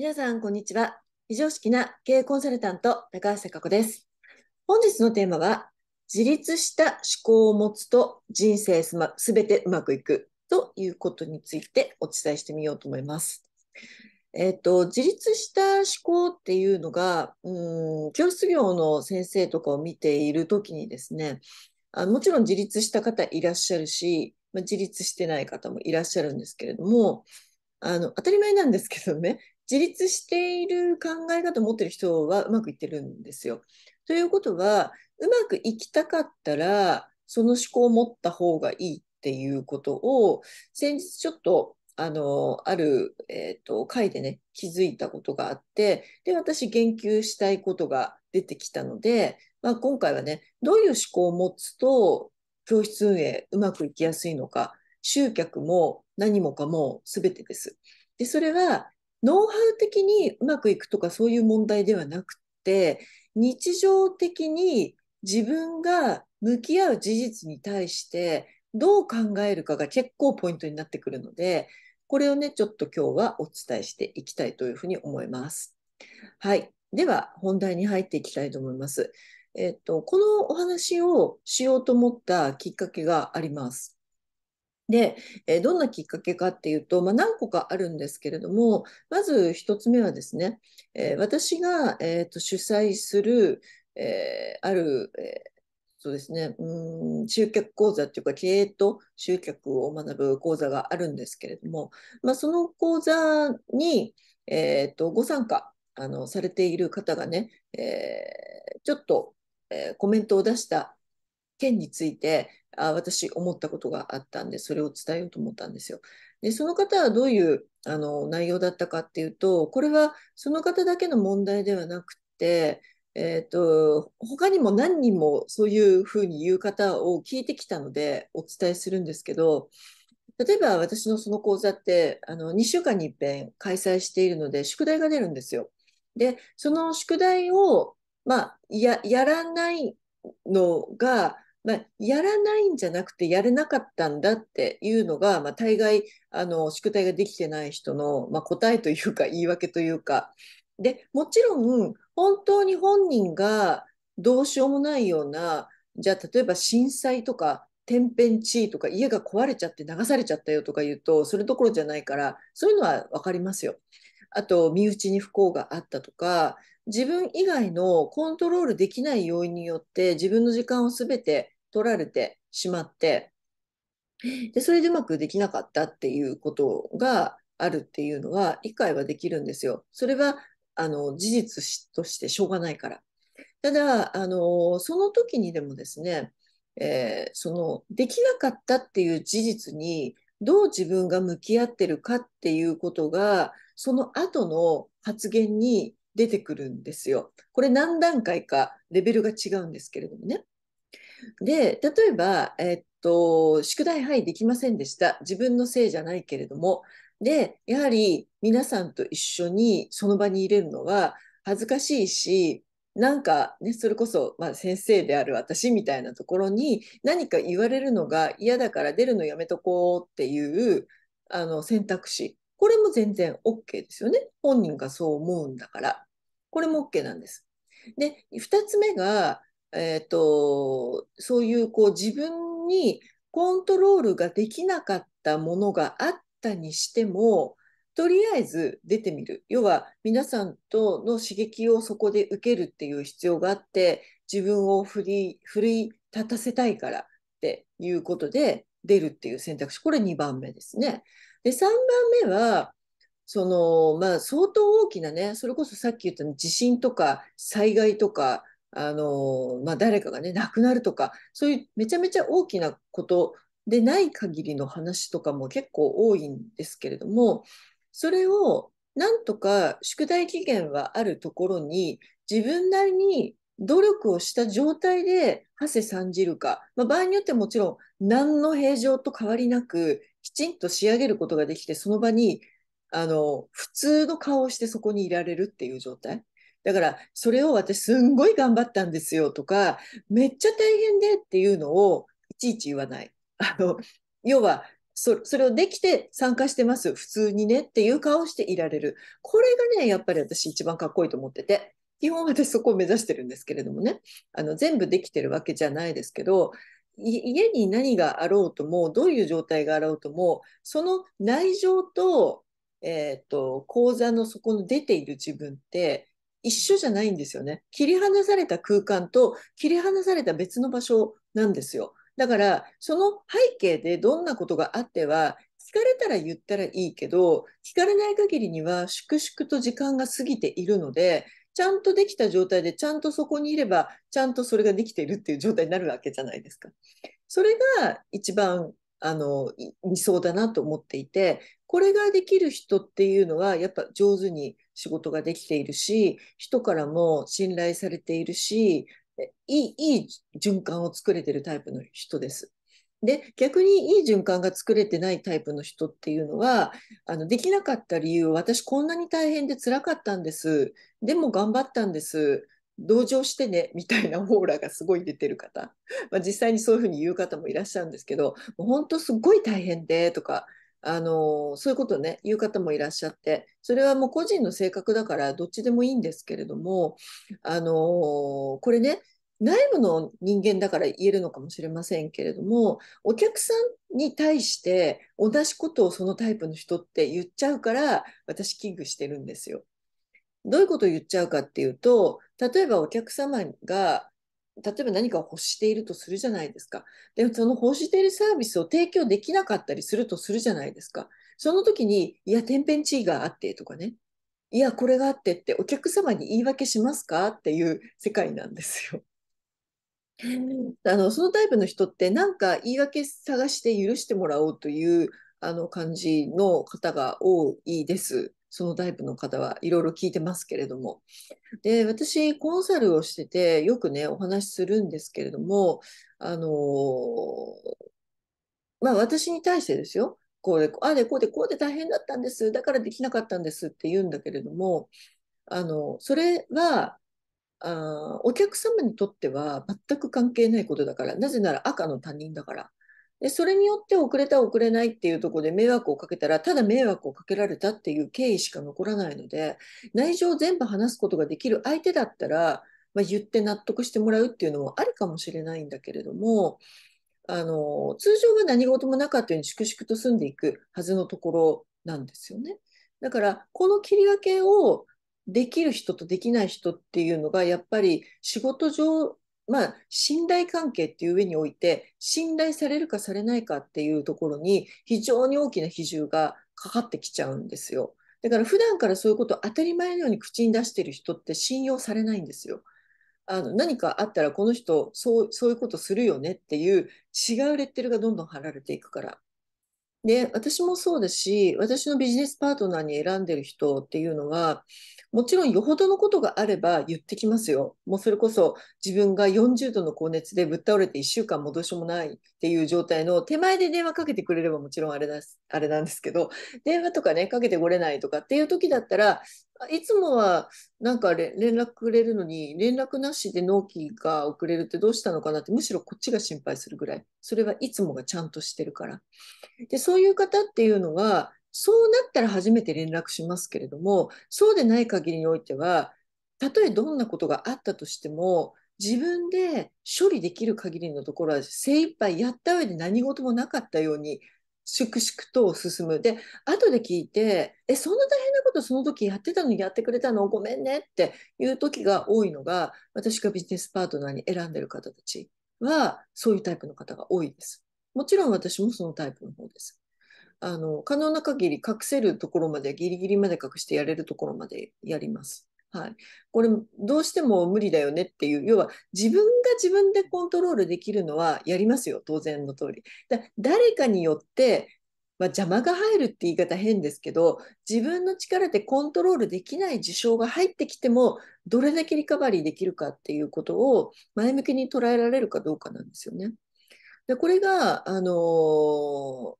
皆さん、こんにちは。非常識な経営コンサルタント、高橋貴子です。本日のテーマは、自立した思考を持つと人生す、ま、べてうまくいくということについてお伝えしてみようと思います。えっ、ー、と、自立した思考っていうのが、うん、教室業の先生とかを見ているときにですねあ、もちろん自立した方いらっしゃるし、ま自立してない方もいらっしゃるんですけれども、あの、当たり前なんですけどね、自立している考え方を持ってる人はうまくいってるんですよ。ということは、うまくいきたかったら、その思考を持った方がいいっていうことを、先日ちょっと、あの、ある、えっ、ー、と、回でね、気づいたことがあって、で、私、言及したいことが出てきたので、まあ、今回はね、どういう思考を持つと、教室運営うまくいきやすいのか、集客も何もかも全てです。で、それはノウハウ的にうまくいくとかそういう問題ではなくて日常的に自分が向き合う事実に対してどう考えるかが結構ポイントになってくるのでこれをねちょっと今日はお伝えしていきたいというふうに思います。はいでは本題に入っていきたいと思います。えっと、このお話をしようと思ったきっかけがあります。で、えどんなきっかけかっていうと、まあ、何個かあるんですけれども、まず1つ目はですね、え私が、えーと、主催する、えー、ある、えー、そうですね、うん、集客講座っていうか、経営と集客を学ぶ講座があるんですけれども、まあ、その講座に、えーと、ご参加あのされている方がね、えー、ちょっと、えコメントを出した件について、あ私思ったことがあったんでそれを伝えようと思ったんですよ。でその方はどういうあの内容だったかっていうとこれはその方だけの問題ではなくて、えーと、他にも何人もそういうふうに言う方を聞いてきたのでお伝えするんですけど例えば私のその講座ってあの2週間にいっぺん開催しているので宿題が出るんですよ。でその宿題を、まあ、やらないのがまあ、やらないんじゃなくてやれなかったんだっていうのが、まあ、大概あの宿題ができてない人の、まあ、答えというか言い訳というかでもちろん本当に本人がどうしようもないようなじゃあ例えば震災とか天変地異とか家が壊れちゃって流されちゃったよとか言うとそれどころじゃないからそういうのは分かりますよ。あと身内に不幸があったとか自分以外のコントロールできない要因によって自分の時間を全て取られてしまってでそれでうまくできなかったっていうことがあるっていうのは理解はできるんですよ。それはあの事実としてしょうがないから。ただあのその時にでもですね、えー、そのできなかったっていう事実にどう自分が向き合ってるかっていうことがその後の発言に出てくるんですよ。これ何段階かレベルが違うんですけれどもね。で、例えば、えっと、宿題はいできませんでした。自分のせいじゃないけれども。で、やはり皆さんと一緒にその場に入れるのは恥ずかしいし、なんかね、それこそ、まあ、先生である私みたいなところに何か言われるのが嫌だから出るのやめとこうっていうあの選択肢。これも全然 OK ですよね。本人がそう思うんだから。これも OK なんです。で、2つ目が、えーと、とそういうこう自分にコントロールができなかったものがあったにしてもとりあえず出てみる要は皆さんとの刺激をそこで受けるっていう必要があって自分を振り振り立たせたいからっていうことで出るっていう選択肢これ2番目ですね。で3番目はその、まあ、相当大きなね、それこそさっき言った地震とか災害とか、あの、まあ、誰かがね、亡くなるとか、そういうめちゃめちゃ大きなことでない限りの話とかも結構多いんですけれども、それをなんとか宿題期限はあるところに自分なりに努力をした状態で馳せ参じるか、まあ、場合によってもちろん何の平常と変わりなくきちんと仕上げることができてその場にあの、普通の顔をしてそこにいられるっていう状態。だから、それを私すんごい頑張ったんですよとか、めっちゃ大変でっていうのをいちいち言わない。あの、要は、そそれをできて参加してます。普通にねっていう顔していられる。これがね、やっぱり私一番かっこいいと思ってて。基本私そこを目指してるんですけれどもね。あの、全部できてるわけじゃないですけど、家に何があろうとも、どういう状態があろうとも、その内情とえーと、講座の底の出ている自分って一緒じゃないんですよね。切り離された空間と切り離された別の場所なんですよ。だからその背景でどんなことがあっては聞かれたら言ったらいいけど聞かれない限りには粛々と時間が過ぎているのでちゃんとできた状態でちゃんとそこにいればちゃんとそれができているっていう状態になるわけじゃないですか。それが一番あの理想だなと思っていてこれができる人っていうのはやっぱ上手に仕事ができているし人からも信頼されているしいいいい循環を作れてるタイプの人です。で逆にいい循環が作れてないタイプの人っていうのはあのできなかった理由私こんなに大変でつらかったんですでも頑張ったんです同情してね みたいなオーラがすごい出てる方、まあ、実際にそういうふうに言う方もいらっしゃるんですけどもう本当すごい大変でとかあのそういうことをね言う方もいらっしゃってそれはもう個人の性格だからどっちでもいいんですけれどもあのこれね内部の人間だから言えるのかもしれませんけれどもお客さんに対して同じことをそのタイプの人って言っちゃうから私危惧してるんですよ。どういうことを言っちゃうかっていうと例えばお客様が例えば何かを欲しているとするじゃないですか。で、その欲しているサービスを提供できなかったりするとするじゃないですか。その時に、いや、天変地異があってとかね、いや、これがあってってお客様に言い訳しますかっていう世界なんですよ。あのそのタイプの人ってなんか言い訳探して許してもらおうというあの感じの方が多いです。そのタイプの方はいろいろ聞いてますけれども。で、私、コンサルをしてて、よくね、お話しするんですけれども、あのまあ、私に対してですよ、こうで、あで、こうで、こうで大変だったんです、だからできなかったんですって言うんだけれども、あの、それは、あお客様にとっては全く関係ないことだから、なぜなら赤の他人だから。でそれによって遅れた遅れないっていうところで迷惑をかけたらただ迷惑をかけられたっていう経緯しか残らないので内情を全部話すことができる相手だったら、まあ、言って納得してもらうっていうのもあるかもしれないんだけれどもあの通常は何事もなかったように粛々と進んでいくはずのところなんですよね。だからこの切り分けをできる人とできない人っていうのがやっぱり仕事上まあ、信頼関係っていう上において信頼されるかされないかっていうところに非常に大きな比重がかかってきちゃうんですよ。だから普段からそういうことを当たり前のように口に出してる人って信用されないんですよ。あの何かあったらこの人そうそういうことするよねっていう違うレッテルがどんどん貼られていくから。で、私もそうだし、私のビジネスパートナーに選んでる人っていうのは、もちろんよほどのことがあれば言ってきますよ。もうそれこそ自分が40度の高熱でぶっ倒れて1週間もどうしようもないっていう状態の手前で電話かけてくれればもちろんあれだあれなんですけど、電話とかね、かけてこれないとかっていう時だったら、いつもはなんか連絡くれるのに連絡なしで納期が遅れるってどうしたのかなってむしろこっちが心配するぐらいそれはいつもがちゃんとしてるからでそういう方っていうのはそうなったら初めて連絡しますけれどもそうでない限りにおいてはたとえどんなことがあったとしても自分で処理できる限りのところは精一杯やった上で何事もなかったように粛々と進む。で、後で聞いて、え、そんな大変とその時やってたのにやってくれたのごめんねっていう時が多いのが私がビジネスパートナーに選んでる方たちはそういうタイプの方が多いです。もちろん私もそのタイプの方です。あの可能な限り隠せるところまでギリギリまで隠してやれるところまでやります。はい、これどうしても無理だよねっていう要は自分が自分でコントロールできるのはやりますよ当然の通りだ誰かによってまあ、邪魔が入るって言い方変ですけど自分の力でコントロールできない事象が入ってきてもどれだけリカバリーできるかっていうことを前向きに捉えられるかどうかなんですよね。でこれが、あのー、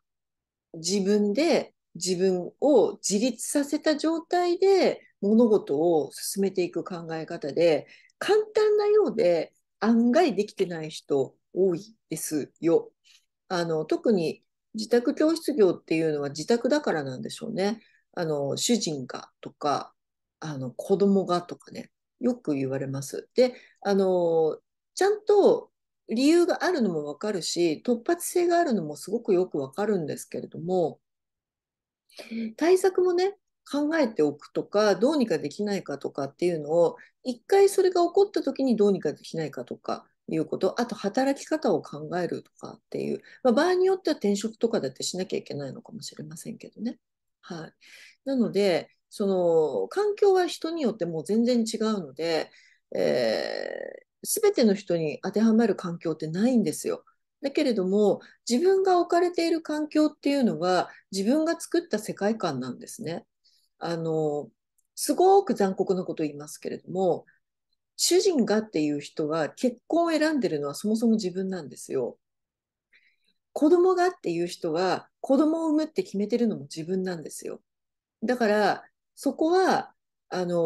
自分で自分を自立させた状態で物事を進めていく考え方で簡単なようで案外できてない人多いですよ。あの特に自宅教室業っていうのは自宅だからなんでしょうね。あの主人がとかあの子供がとかねよく言われます。であのちゃんと理由があるのもわかるし突発性があるのもすごくよくわかるんですけれども対策もね考えておくとかどうにかできないかとかっていうのを一回それが起こった時にどうにかできないかとかいうこと、あと働き方を考えるとかっていう、まあ、場合によっては転職とかだってしなきゃいけないのかもしれませんけどね。はい、なのでその環境は人によってもう全然違うので、えー、全ての人に当てはまる環境ってないんですよ。だけれども自分が置かれている環境っていうのは自分が作った世界観なんですね。あのすごく残酷なこと言いますけれども主人がっていう人は結婚を選んでるのはそもそも自分なんですよ。子供がっていう人は子供を産むって決めてるのも自分なんですよ。だからそこはあの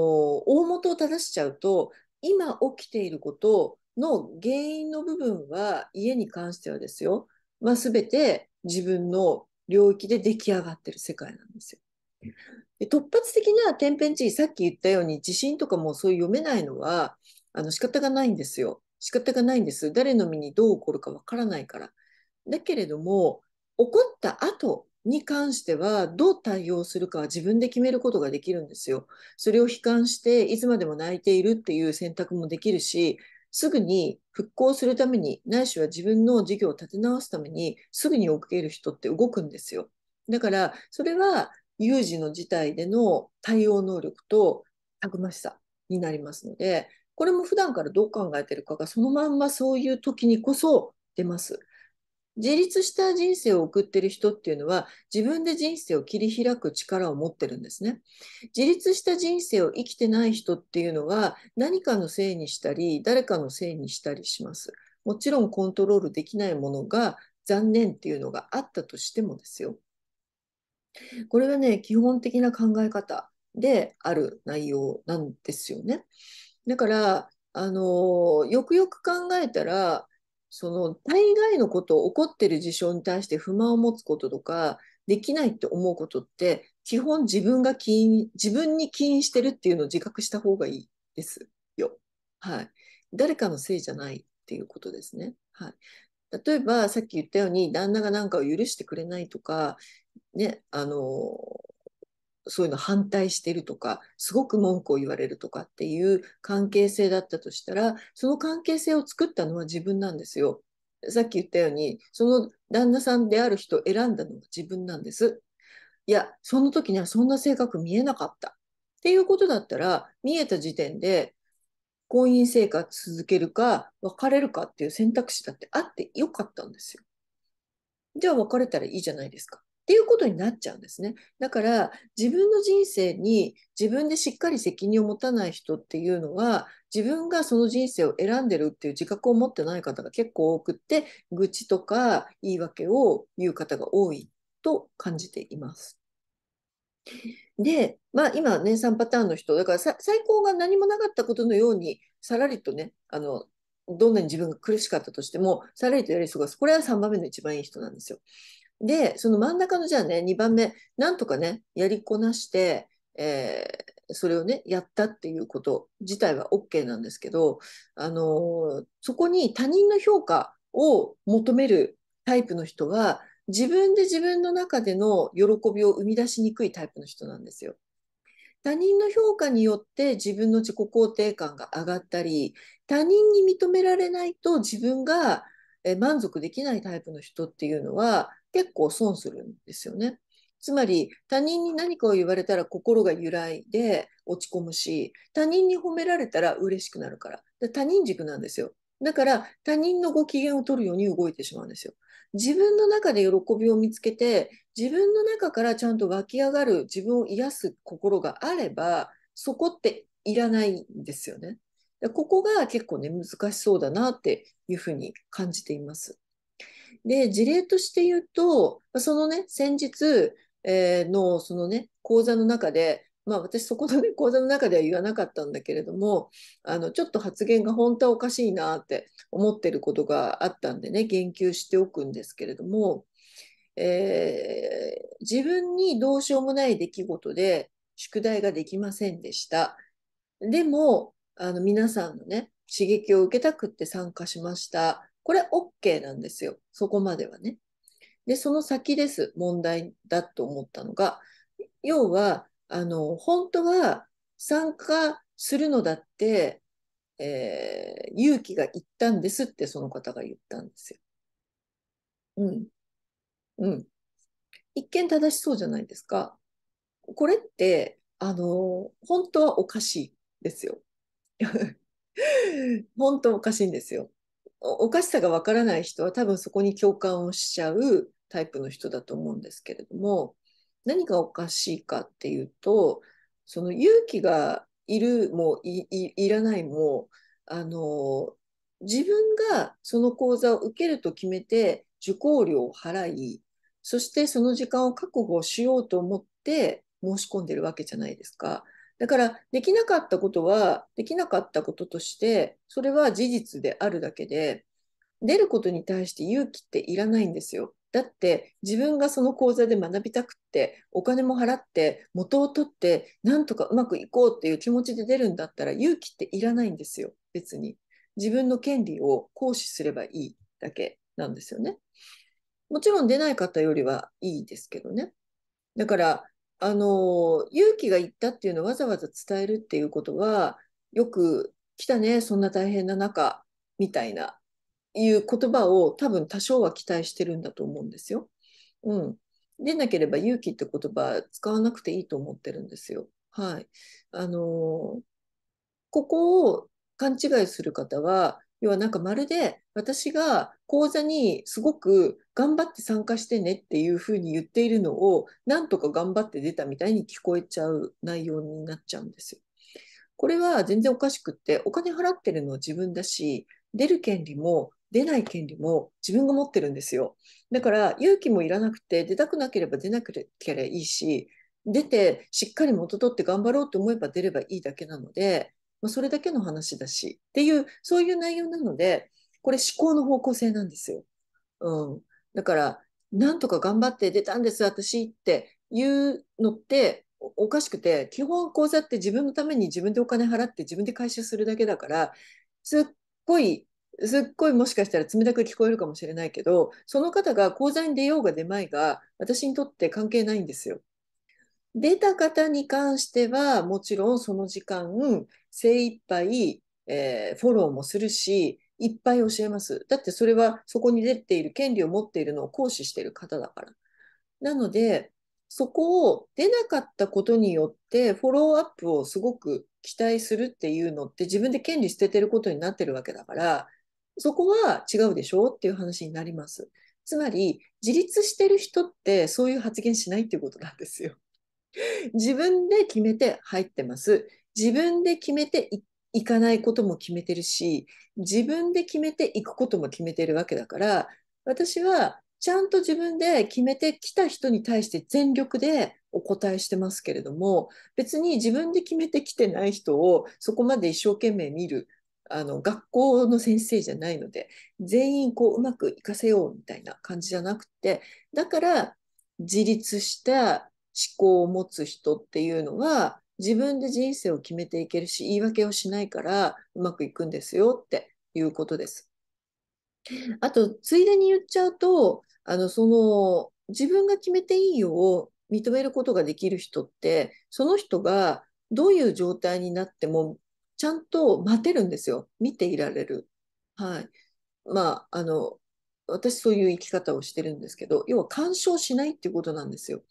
大元を正しちゃうと今起きていることの原因の部分は家に関してはですよ、まあ、全て自分の領域で出来上がってる世界なんですよ。突発的な天変地異、さっき言ったように地震とかもそういう読めないのは、あの仕方がないんですよ。仕方がないんです。誰の身にどう起こるかわからないから。だけれども、起こった後に関してはどう対応するかは自分で決めることができるんですよ。それを悲観していつまでも泣いているっていう選択もできるし、すぐに復興するために、ないしは自分の事業を立て直すために、すぐに動ける人って動くんですよ。だから、それは有事の事態での対応能力とたくましさになりますのでこれも普段からどう考えてるかがそのまんまそういう時にこそ出ます。自立した人生を送ってる人っていうのは自分で人生を切り開く力を持ってるんですね。自立した人生を生きてない人っていうのは何かのせいにしたり誰かのせいにしたりします。もちろんコントロールできないものが残念っていうのがあったとしてもですよ。これはね、基本的な考え方である内容なんですよね。だから、あのよくよく考えたら、その大概のこと、起こってる事象に対して不満を持つこととか、できないって思うことって、基本自分が起因、自分に起因してるっていうのを自覚した方がいいですよ。はい。誰かのせいじゃないっていうことですね。はい。例えば、さっき言ったように、旦那が何かを許してくれないとか、ね、あの、そういうの反対してるとか、すごく文句を言われるとかっていう関係性だったとしたら、その関係性を作ったのは自分なんですよ。さっき言ったように、その旦那さんである人を選んだのは自分なんです。いや、その時にはそんな性格見えなかった。っていうことだったら、見えた時点で、婚姻生活続けるか、別れるかっていう選択肢だってあってよかったんですよ。じゃあ別れたらいいじゃないですか。っていうことになっちゃうんですね。だから自分の人生に自分でしっかり責任を持たない人っていうのは自分がその人生を選んでるっていう自覚を持ってない方が結構多くって愚痴とか言い訳を言う方が多いと感じています。で、まあ、今ね3パターンの人だから最高が何もなかったことのようにさらりとねあのどんなに自分が苦しかったとしてもさらりとやり過ごすこれは3番目の一番いい人なんですよ。で、その真ん中のじゃあね、2番目、なんとかね、やりこなして、えー、それをね、やったっていうこと自体は OK なんですけど、あのー、そこに他人の評価を求めるタイプの人は、自分で自分の中での喜びを生み出しにくいタイプの人なんですよ。他人の評価によって自分の自己肯定感が上がったり他人に認められないと自分がえ満足できないタイプの人っていうのは結構損するんですよね。つまり他人に何かを言われたら心が揺らいで落ち込むし他人に褒められたら嬉しくなるからから他人軸なんですよ。だから他人のご機嫌を取るように動いてしまうんですよ。自分の中で喜びを見つけて自分の中からちゃんと湧き上がる自分を癒す心があればそこっていらないんですよね。ここが結構ね、難しそうだなっていうふうに感じています。で、事例として言うと、そのね、先日、えー、の、そのね、講座の中で、まあ私そこの、ね、講座の中では言わなかったんだけれども、あの、ちょっと発言が本当はおかしいなって思ってることがあったんでね、言及しておくんですけれども、えー、自分にどうしようもない出来事で宿題ができませんでした。でも、あの皆さんのね、刺激を受けたくって参加しました。これ OK なんですよ。そこまではね。で、その先です。問題だと思ったのが、要は、あの、本当は参加するのだって、えー、勇気がいったんですってその方が言ったんですよ。うん。うん。一見正しそうじゃないですか。これって、あの、本当はおかしいですよ。本当おかしいんですよ。おかしさがわからない人は多分そこに共感をしちゃうタイプの人だと思うんですけれども何がおかしいかっていうとその勇気がいるもいらないもあの自分がその講座を受けると決めて受講料を払いそしてその時間を確保しようと思って申し込んでるわけじゃないですか。だからできなかったことはできなかったこととしてそれは事実であるだけで出ることに対して勇気っていらないんですよ。だって自分がその講座で学びたくってお金も払って元を取ってなんとかうまくいこうっていう気持ちで出るんだったら勇気っていらないんですよ別に。自分の権利を行使すればいいだけなんですよね。もちろん出ない方よりはいいですけどね。だからあの勇気がいったっていうのをわざわざ伝えるっていうことはよく来たねそんな大変な中みたいないう言葉を多分多少は期待してるんだと思うんですよ。うん、でなければ勇気って言葉使わなくていいと思ってるんですよ。はい、あのここを勘違いする方は要はなんかまるで私が講座にすごく頑張って参加してねっていうふうに言っているのをなんとか頑張って出たみたいに聞こえちゃう内容になっちゃうんですよ。これは全然おかしくってお金払ってるのは自分だし出る権利も出ない権利も自分が持ってるんですよ。だから勇気もいらなくて出たくなければ出なければいいし出てしっかり元取って頑張ろうと思えば出ればいいだけなのでまあ、それだけの話だしっていうそういう内容なのでこれ思考の方向性なんですよ。うん、だからなんとか頑張って出たんです私っていうのっておかしくて基本口座って自分のために自分でお金払って自分で回収するだけだからすっごいすっごいもしかしたら冷たく聞こえるかもしれないけどその方が口座に出ようが出まいが私にとって関係ないんですよ。出た方に関しては、もちろんその時間、精一杯、えー、フォローもするし、いっぱい教えます。だってそれはそこに出ている権利を持っているのを行使している方だから。なので、そこを出なかったことによってフォローアップをすごく期待するっていうのって自分で権利捨ててることになってるわけだから、そこは違うでしょっていう話になります。つまり、自立してる人ってそういう発言しないっていうことなんですよ。自分で決めて入ってます。自分で決めていかないことも決めてるし、自分で決めていくことも決めてるわけだから、私はちゃんと自分で決めてきた人に対して全力でお答えしてますけれども、別に自分で決めてきてない人をそこまで一生懸命見る、あの学校の先生じゃないので、全員こううまくいかせようみたいな感じじゃなくて、だから自立した思考を持つ人っていうのは自分で人生を決めていけるし言い訳をしないからうまくいくんですよっていうことです。あとついでに言っちゃうとあのその自分が決めていいよを認めることができる人ってその人がどういう状態になってもちゃんと待てるんですよ見ていられる。はい、まああの私そういう生き方をしてるんですけど要は干渉しないっていうことなんですよ。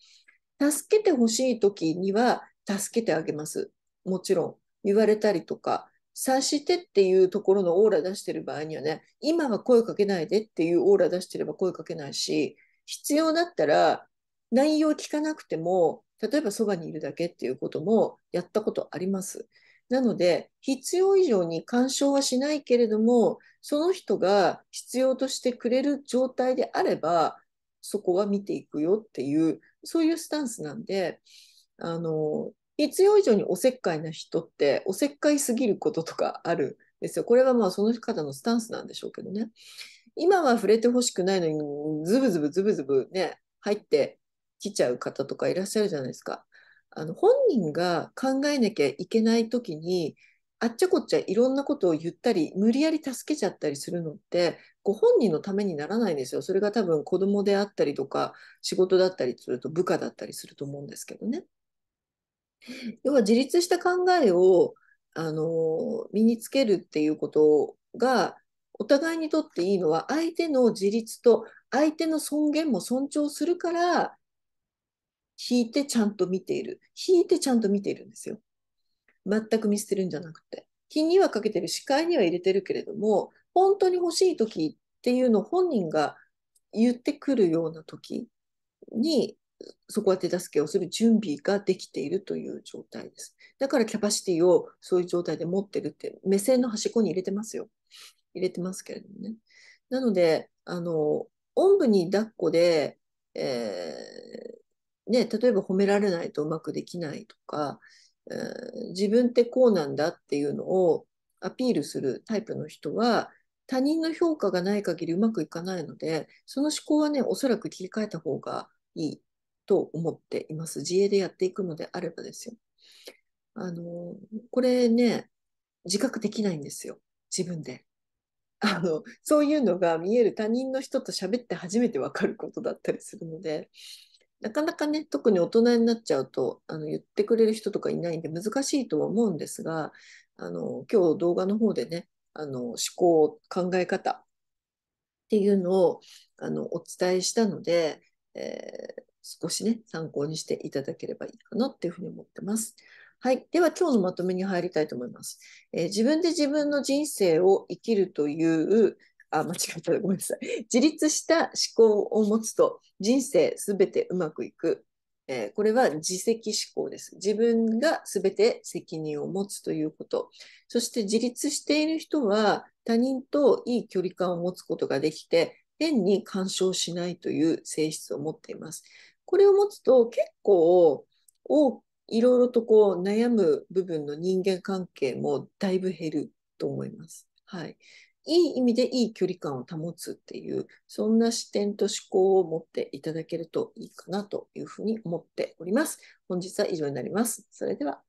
助けてほしい時には助けてあげます。もちろん言われたりとか、察してっていうところのオーラ出してる場合にはね、今は声かけないでっていうオーラ出してれば声かけないし、必要だったら内容聞かなくても、例えばそばにいるだけっていうこともやったことあります。なので、必要以上に干渉はしないけれども、その人が必要としてくれる状態であれば、そこは見ていくよっていうそういうスタンスなんで、あの、必要以上におせっかいな人って、おせっかいすぎることとかあるんですよ。これはまあその方のスタンスなんでしょうけどね。今は触れてほしくないのに、ズブズブズブズブね、入ってきちゃう方とかいらっしゃるじゃないですか。あの本人が考えなきゃいけない時にあっちゃこっちゃいろんなことを言ったり無理やり助けちゃったりするのってご本人のためにならないんですよ。それが多分子供であったりとか、仕事だったりすると部下だったりすると思うんですけどね。要は自立した考えをあの身につけるっていうことがお互いにとっていいのは相手の自立と相手の尊厳も尊重するから引いてちゃんと見ている引いてちゃんと見ているんですよ全く見捨てるんじゃなくて気にはかけてる、視界には入れてるけれども、本当に欲しい時っていうのを本人が言ってくるような時に、そこは手助けをする準備ができているという状態です。だからキャパシティをそういう状態で持ってるって、目線の端っこに入れてますよ。入れてますけれどもね。なので、あの、おんぶに抱っこで、えー、ね、例えば褒められないとうまくできないとか、自分ってこうなんだっていうのをアピールするタイプの人は他人の評価がない限りうまくいかないのでその思考はねおそらく切り替えた方がいいと思っています自営でやっていくのであればですよあのこれね自覚できないんですよ自分であのそういうのが見える他人の人と喋って初めて分かることだったりするのでなかなかね特に大人になっちゃうとあの言ってくれる人とかいないんで難しいとは思うんですがあの今日動画の方でねあの思考考え方っていうのをあのお伝えしたので、えー、少しね参考にしていただければいいかなっていうふうに思ってます。はい。では今日のまとめに入りたいと思います。えー、自分で自分の人生を生きるという、あ、間違った、ごめんなさい。自立した思考を持つと人生すべてうまくいく。えー、これは自責思考です。自分がすべて責任を持つということ。そして自立している人は他人といい距離感を持つことができて、変に干渉しないという性質を持っています。これを持つと結構いろいろとこう悩む部分の人間関係もだいぶ減ると思います。はい、いい意味でいい距離感を保つっていう、そんな視点と思考を持っていただけるといいかなというふうに思っております。本日は以上になります。それでは。